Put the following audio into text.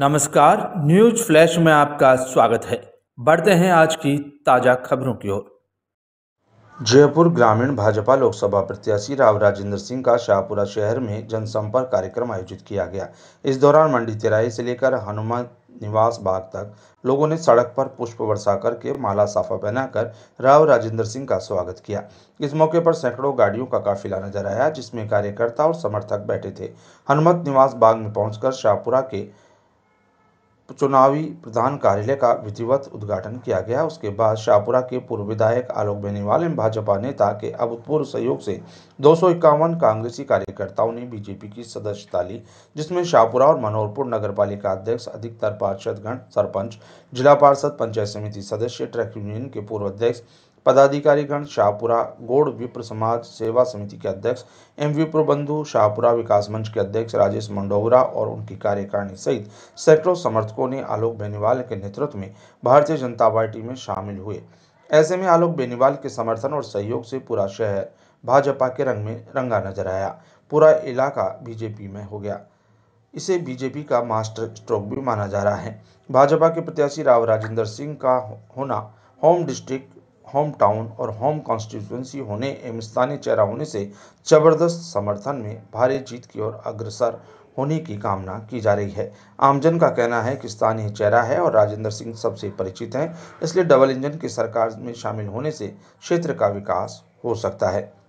नमस्कार news flash में आपका स्वागत है बढ़ते हैं आज की ताजा खबरों की ओर जयपुर ग्रामीण भाजपा लोकसभा प्रत्याशी राव राजेंद्र सिंह का शाहपुरा शहर में जनसंपर्क कार्यक्रम आयोजित किया गया इस दौरान मंडी तिराई से लेकर हनुमान निवास बाग तक लोगों ने सड़क पर पुष्प वर्षा करके माला साफा पहनाकर राव राजेंद्र सिंह का स्वागत किया इस मौके पर सैकड़ों गाड़ियों का काफिला नजर आया जिसमें कार्यकर्ता और समर्थक बैठे थे हनुमत निवास बाग में पहुंचकर शाहपुरा के चुनावी प्रधान कार्यालय का विधिवत उद्घाटन किया गया उसके बाद शाहपुरा के पूर्व विधायक आलोक बेनीवाल एवं भाजपा नेता के अभूतपूर्व सहयोग से दो कांग्रेसी कार्यकर्ताओं ने बीजेपी की सदस्यता ली जिसमें शाहपुरा और मनोहरपुर नगर पालिका अध्यक्ष अधिकतर पार्षदगण सरपंच जिला पार्षद पंचायत समिति सदस्य ट्रक यूनियन के पूर्व अध्यक्ष पदाधिकारीगण शाहपुरा गोड़ विप्र समाज सेवा समिति के अध्यक्ष एम विप्र बंधु शाहपुरा विकास मंच के अध्यक्ष राजेश मंडोवरा और उनकी कार्यकारिणी सहित सैकड़ों समर्थकों ने आलोक बेनीवाल के नेतृत्व में भारतीय जनता पार्टी में शामिल हुए ऐसे में आलोक बेनीवाल के समर्थन और सहयोग से पूरा शहर भाजपा के रंग में रंगा नजर आया पूरा इलाका बीजेपी में हो गया इसे बीजेपी का मास्टर स्ट्रोक भी माना जा रहा है भाजपा के प्रत्याशी राव राजेंद्र सिंह का होना होम डिस्ट्रिक्ट होम टाउन और होम कॉन्स्टिट्यूंसी होने एवं स्थानीय चेहरा होने से जबरदस्त समर्थन में भारी जीत की ओर अग्रसर होने की कामना की जा रही है आमजन का कहना है कि स्थानीय चेहरा है और राजेंद्र सिंह सबसे परिचित हैं इसलिए डबल इंजन की सरकार में शामिल होने से क्षेत्र का विकास हो सकता है